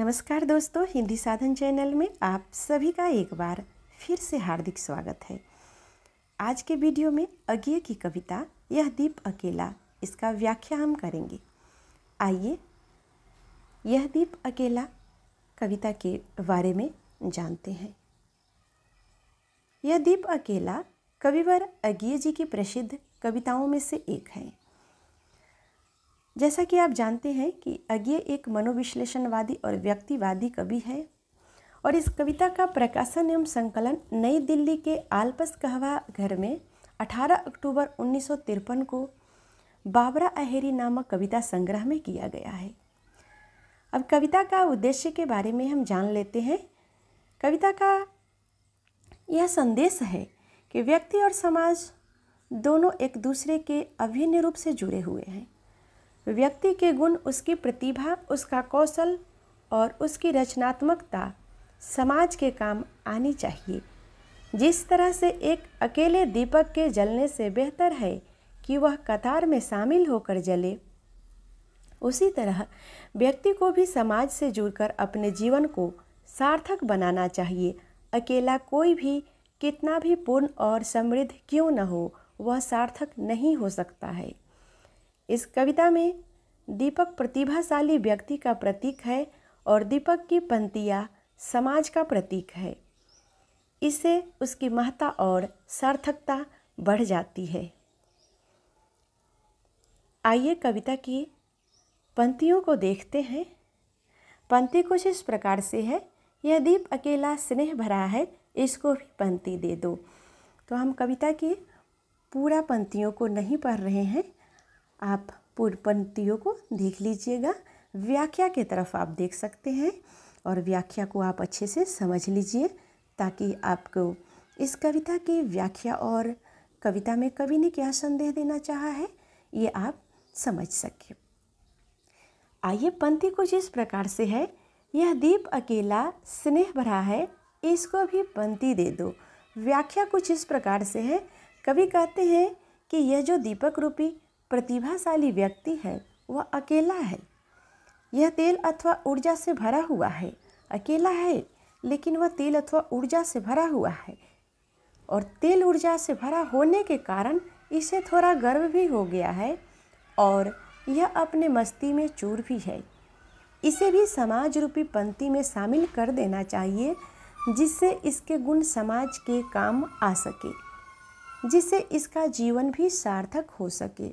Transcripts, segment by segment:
नमस्कार दोस्तों हिंदी साधन चैनल में आप सभी का एक बार फिर से हार्दिक स्वागत है आज के वीडियो में अज्ञे की कविता यह दीप अकेला इसका व्याख्या हम करेंगे आइए यह दीप अकेला कविता के बारे में जानते हैं यह दीप अकेला कविवर अज्ञ जी की प्रसिद्ध कविताओं में से एक है जैसा कि आप जानते हैं कि अज्ञे एक मनोविश्लेषणवादी और व्यक्तिवादी कवि है और इस कविता का प्रकाशन एवं संकलन नई दिल्ली के आलपस कहवा घर में 18 अक्टूबर उन्नीस को बाबरा अहेरी नामक कविता संग्रह में किया गया है अब कविता का उद्देश्य के बारे में हम जान लेते हैं कविता का यह संदेश है कि व्यक्ति और समाज दोनों एक दूसरे के अभिन्न रूप से जुड़े हुए हैं व्यक्ति के गुण उसकी प्रतिभा उसका कौशल और उसकी रचनात्मकता समाज के काम आनी चाहिए जिस तरह से एक अकेले दीपक के जलने से बेहतर है कि वह कतार में शामिल होकर जले उसी तरह व्यक्ति को भी समाज से जुड़कर अपने जीवन को सार्थक बनाना चाहिए अकेला कोई भी कितना भी पूर्ण और समृद्ध क्यों न हो वह सार्थक नहीं हो सकता है इस कविता में दीपक प्रतिभाशाली व्यक्ति का प्रतीक है और दीपक की पंक्तियाँ समाज का प्रतीक है इससे उसकी महत्ता और सार्थकता बढ़ जाती है आइए कविता की पंक्तियों को देखते हैं पंक्ति कुछ इस प्रकार से है यह दीप अकेला स्नेह भरा है इसको भी पंक्ति दे दो तो हम कविता की पूरा पंक्तियों को नहीं पढ़ रहे हैं आप पूर्व पंक्तियों को देख लीजिएगा व्याख्या के तरफ आप देख सकते हैं और व्याख्या को आप अच्छे से समझ लीजिए ताकि आपको इस कविता की व्याख्या और कविता में कवि ने क्या संदेह देना चाहा है ये आप समझ सकिए आइए पंक्ति कुछ इस प्रकार से है यह दीप अकेला स्नेह भरा है इसको भी पंक्ति दे दो व्याख्या कुछ इस प्रकार से है कवि कहते हैं कि यह जो दीपक रूपी प्रतिभाशाली व्यक्ति है वह अकेला है यह तेल अथवा ऊर्जा से भरा हुआ है अकेला है लेकिन वह तेल अथवा ऊर्जा से भरा हुआ है और तेल ऊर्जा से भरा होने के कारण इसे थोड़ा गर्व भी हो गया है और यह अपने मस्ती में चूर भी है इसे भी समाज रूपी पंक्ति में शामिल कर देना चाहिए जिससे इसके गुण समाज के काम आ सके जिससे इसका जीवन भी सार्थक हो सके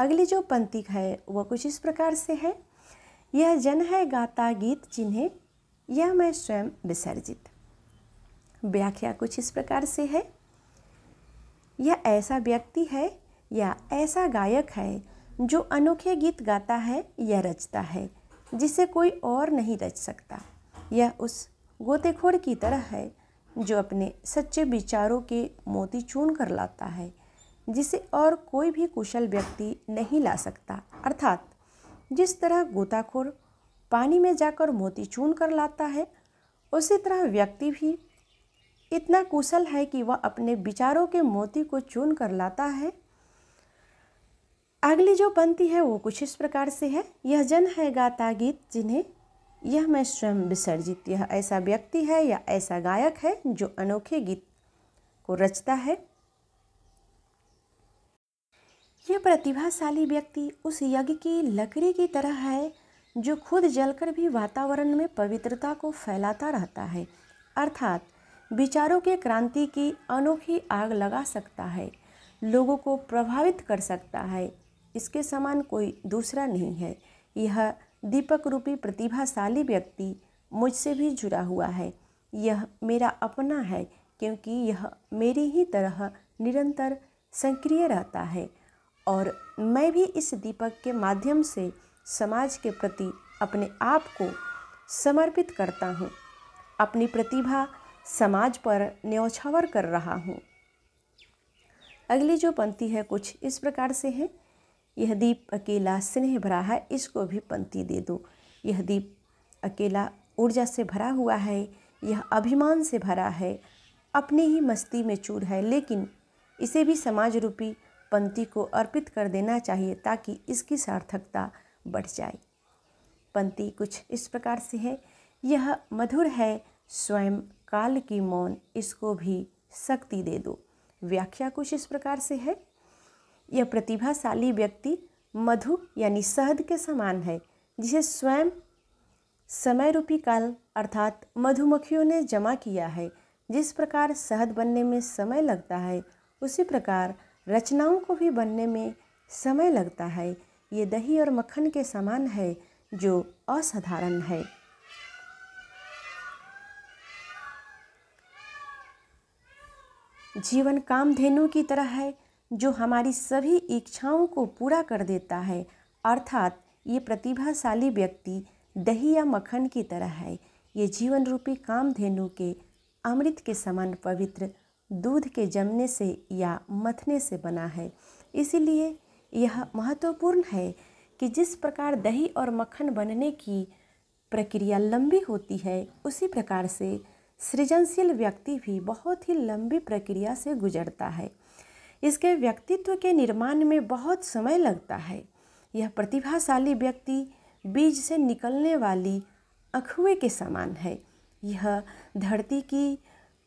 अगली जो पंक्ति है वह कुछ इस प्रकार से है यह जन है गाता गीत जिन्हें यह मैं स्वयं विसर्जित व्याख्या कुछ इस प्रकार से है यह ऐसा व्यक्ति है या ऐसा गायक है जो अनोखे गीत गाता है या रचता है जिसे कोई और नहीं रच सकता यह उस गोतेखोर की तरह है जो अपने सच्चे विचारों के मोती चून कर लाता है जिसे और कोई भी कुशल व्यक्ति नहीं ला सकता अर्थात जिस तरह गोताखोर पानी में जाकर मोती चून कर लाता है उसी तरह व्यक्ति भी इतना कुशल है कि वह अपने विचारों के मोती को चुन कर लाता है अगली जो पंक्ति है वो कुछ इस प्रकार से है यह जन है गाता गीत जिन्हें यह मैं स्वयं विसर्जित यह ऐसा व्यक्ति है या ऐसा गायक है जो अनोखे गीत को रचता है यह प्रतिभाशाली व्यक्ति उस यज्ञ की लकड़ी की तरह है जो खुद जलकर भी वातावरण में पवित्रता को फैलाता रहता है अर्थात विचारों के क्रांति की अनोखी आग लगा सकता है लोगों को प्रभावित कर सकता है इसके समान कोई दूसरा नहीं है यह दीपक रूपी प्रतिभाशाली व्यक्ति मुझसे भी जुड़ा हुआ है यह मेरा अपना है क्योंकि यह मेरी ही तरह निरंतर सक्रिय रहता है और मैं भी इस दीपक के माध्यम से समाज के प्रति अपने आप को समर्पित करता हूँ अपनी प्रतिभा समाज पर न्यौछावर कर रहा हूँ अगली जो पंक्ति है कुछ इस प्रकार से है यह दीप अकेला स्नेह भरा है इसको भी पंक्ति दे दो यह दीप अकेला ऊर्जा से भरा हुआ है यह अभिमान से भरा है अपनी ही मस्ती में चूर है लेकिन इसे भी समाज रूपी पंक्ति को अर्पित कर देना चाहिए ताकि इसकी सार्थकता बढ़ जाए पंक्ति कुछ इस प्रकार से है यह मधुर है स्वयं काल की मौन इसको भी शक्ति दे दो व्याख्या कुछ इस प्रकार से है यह प्रतिभाशाली व्यक्ति मधु यानी शहद के समान है जिसे स्वयं समय रूपी काल अर्थात मधुमक्खियों ने जमा किया है जिस प्रकार शहद बनने में समय लगता है उसी प्रकार रचनाओं को भी बनने में समय लगता है ये दही और मक्खन के समान है जो असाधारण है जीवन कामधेनु की तरह है जो हमारी सभी इच्छाओं को पूरा कर देता है अर्थात ये प्रतिभाशाली व्यक्ति दही या मक्खन की तरह है ये जीवन रूपी कामधेनु के अमृत के समान पवित्र दूध के जमने से या मथने से बना है इसीलिए यह महत्वपूर्ण है कि जिस प्रकार दही और मक्खन बनने की प्रक्रिया लंबी होती है उसी प्रकार से सृजनशील व्यक्ति भी बहुत ही लंबी प्रक्रिया से गुजरता है इसके व्यक्तित्व के निर्माण में बहुत समय लगता है यह प्रतिभाशाली व्यक्ति बीज से निकलने वाली अखुए के समान है यह धरती की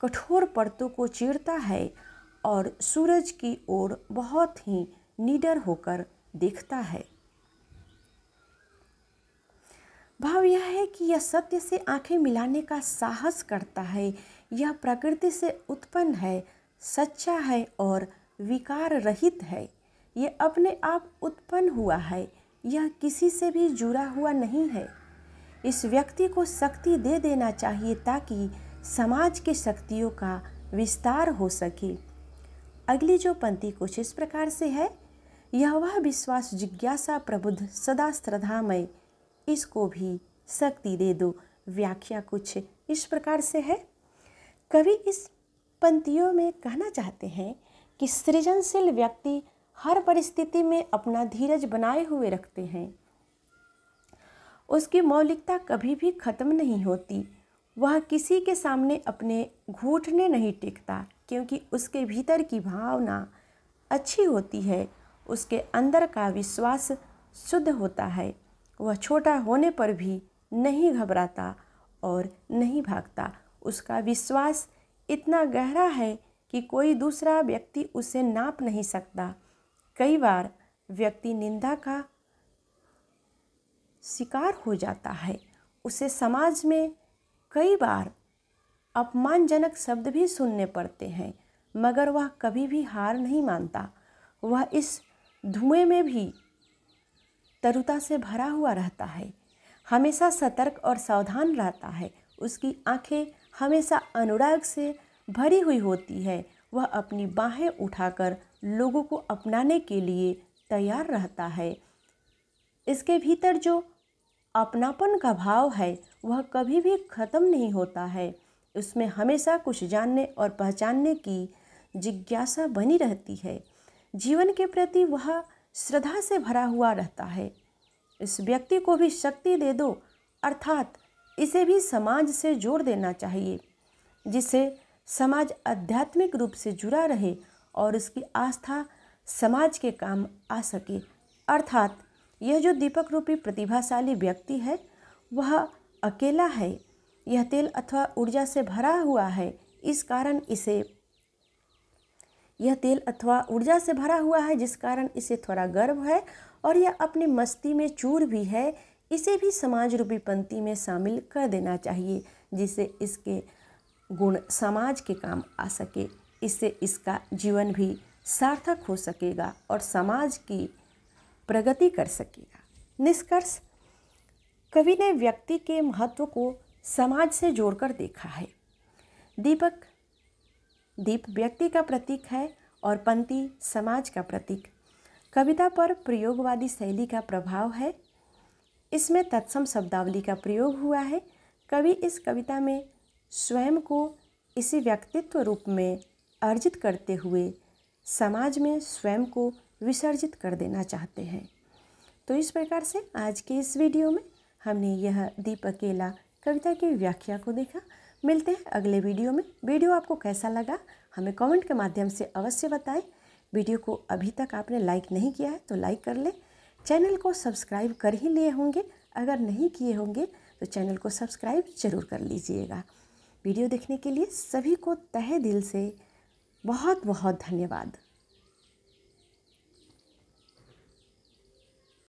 कठोर परतों को चीरता है और सूरज की ओर बहुत ही निडर होकर देखता है भाव यह है कि यह सत्य से आंखें मिलाने का साहस करता है यह प्रकृति से उत्पन्न है सच्चा है और विकार रहित है यह अपने आप उत्पन्न हुआ है यह किसी से भी जुड़ा हुआ नहीं है इस व्यक्ति को शक्ति दे देना चाहिए ताकि समाज की शक्तियों का विस्तार हो सके अगली जो पंक्ति कुछ इस प्रकार से है यह वह विश्वास जिज्ञासा प्रबुद्ध सदा श्रद्धामय इसको भी शक्ति दे दो व्याख्या कुछ इस प्रकार से है कवि इस पंक्तियों में कहना चाहते हैं कि सृजनशील व्यक्ति हर परिस्थिति में अपना धीरज बनाए हुए रखते हैं उसकी मौलिकता कभी भी खत्म नहीं होती वह किसी के सामने अपने घूटने नहीं टेकता क्योंकि उसके भीतर की भावना अच्छी होती है उसके अंदर का विश्वास शुद्ध होता है वह छोटा होने पर भी नहीं घबराता और नहीं भागता उसका विश्वास इतना गहरा है कि कोई दूसरा व्यक्ति उसे नाप नहीं सकता कई बार व्यक्ति निंदा का शिकार हो जाता है उसे समाज में कई बार अपमानजनक शब्द भी सुनने पड़ते हैं मगर वह कभी भी हार नहीं मानता वह इस धुएं में भी तरुता से भरा हुआ रहता है हमेशा सतर्क और सावधान रहता है उसकी आंखें हमेशा अनुराग से भरी हुई होती है वह अपनी बाहें उठाकर लोगों को अपनाने के लिए तैयार रहता है इसके भीतर जो अपनापन का भाव है वह कभी भी ख़त्म नहीं होता है उसमें हमेशा कुछ जानने और पहचानने की जिज्ञासा बनी रहती है जीवन के प्रति वह श्रद्धा से भरा हुआ रहता है इस व्यक्ति को भी शक्ति दे दो अर्थात इसे भी समाज से जोड़ देना चाहिए जिससे समाज आध्यात्मिक रूप से जुड़ा रहे और उसकी आस्था समाज के काम आ सके अर्थात यह जो दीपक रूपी प्रतिभाशाली व्यक्ति है वह अकेला है यह तेल अथवा ऊर्जा से भरा हुआ है इस कारण इसे यह तेल अथवा ऊर्जा से भरा हुआ है जिस कारण इसे थोड़ा गर्व है और यह अपनी मस्ती में चूर भी है इसे भी समाज रूपी पंक्ति में शामिल कर देना चाहिए जिससे इसके गुण समाज के काम आ सके इससे इसका जीवन भी सार्थक हो सकेगा और समाज की प्रगति कर सकेगा निष्कर्ष कवि ने व्यक्ति के महत्व को समाज से जोड़कर देखा है दीपक दीप व्यक्ति का प्रतीक है और पंक्ति समाज का प्रतीक कविता पर प्रयोगवादी शैली का प्रभाव है इसमें तत्सम शब्दावली का प्रयोग हुआ है कवि इस कविता में स्वयं को इसी व्यक्तित्व रूप में अर्जित करते हुए समाज में स्वयं को विसर्जित कर देना चाहते हैं तो इस प्रकार से आज के इस वीडियो में हमने यह दीप अकेला कविता की व्याख्या को देखा मिलते हैं अगले वीडियो में वीडियो आपको कैसा लगा हमें कमेंट के माध्यम से अवश्य बताएं वीडियो को अभी तक आपने लाइक नहीं किया है तो लाइक कर लें चैनल को सब्सक्राइब कर ही लिए होंगे अगर नहीं किए होंगे तो चैनल को सब्सक्राइब ज़रूर कर लीजिएगा वीडियो देखने के लिए सभी को तहे दिल से बहुत बहुत धन्यवाद